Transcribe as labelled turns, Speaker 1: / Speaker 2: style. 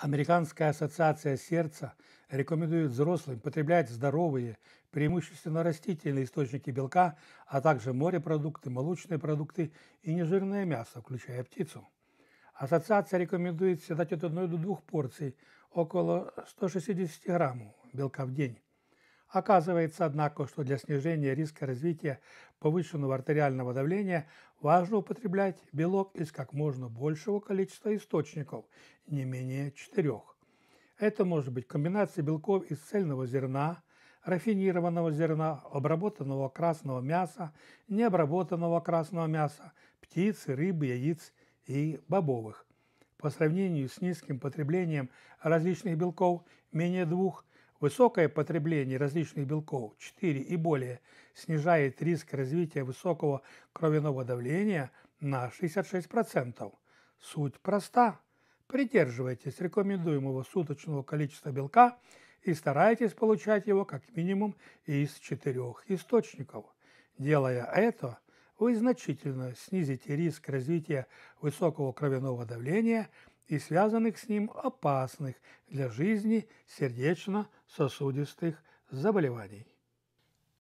Speaker 1: Американская ассоциация сердца рекомендует взрослым потреблять здоровые, преимущественно растительные источники белка, а также морепродукты, молочные продукты и нежирное мясо, включая птицу. Ассоциация рекомендует съедать от одной до двух порций, около 160 граммов белка в день. Оказывается, однако, что для снижения риска развития повышенного артериального давления важно употреблять белок из как можно большего количества источников, не менее четырех. Это может быть комбинация белков из цельного зерна, рафинированного зерна, обработанного красного мяса, необработанного красного мяса, птицы, рыбы, яиц и бобовых. По сравнению с низким потреблением различных белков, менее двух Высокое потребление различных белков 4 и более снижает риск развития высокого кровяного давления на 66%. Суть проста. Придерживайтесь рекомендуемого суточного количества белка и старайтесь получать его как минимум из четырех источников. Делая это, вы значительно снизите риск развития высокого кровяного давления и связанных с ним опасных для жизни сердечно-сосудистых заболеваний.